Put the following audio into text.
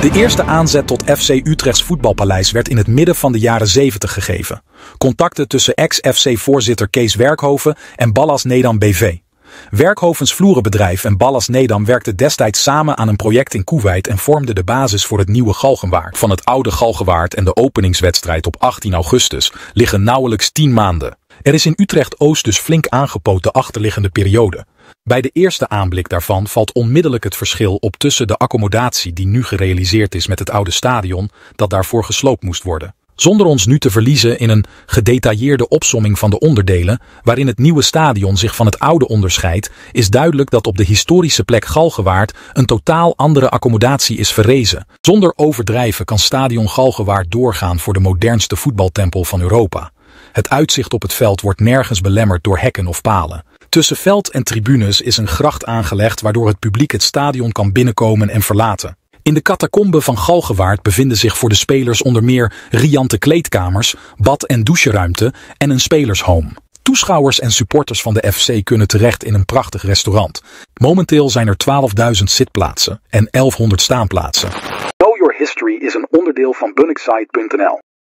De eerste aanzet tot FC Utrechts voetbalpaleis werd in het midden van de jaren 70 gegeven. Contacten tussen ex-FC-voorzitter Kees Werkhoven en Ballas Nedam BV. Werkhovens Vloerenbedrijf en Ballas Nedam werkten destijds samen aan een project in Koeweit en vormden de basis voor het nieuwe Galgenwaard. Van het oude Galgenwaard en de openingswedstrijd op 18 augustus liggen nauwelijks 10 maanden. Er is in Utrecht-Oost dus flink aangepoot de achterliggende periode. Bij de eerste aanblik daarvan valt onmiddellijk het verschil op tussen de accommodatie die nu gerealiseerd is met het oude stadion, dat daarvoor gesloopt moest worden. Zonder ons nu te verliezen in een gedetailleerde opsomming van de onderdelen, waarin het nieuwe stadion zich van het oude onderscheidt, is duidelijk dat op de historische plek Galgenwaard een totaal andere accommodatie is verrezen. Zonder overdrijven kan stadion Galgenwaard doorgaan voor de modernste voetbaltempel van Europa. Het uitzicht op het veld wordt nergens belemmerd door hekken of palen. Tussen veld en tribunes is een gracht aangelegd waardoor het publiek het stadion kan binnenkomen en verlaten. In de catacomben van Galgenwaard bevinden zich voor de spelers onder meer riante kleedkamers, bad- en doucheruimte en een spelershome. Toeschouwers en supporters van de FC kunnen terecht in een prachtig restaurant. Momenteel zijn er 12.000 zitplaatsen en 1100 staanplaatsen. Know Your History is een onderdeel van bunnicksite.nl.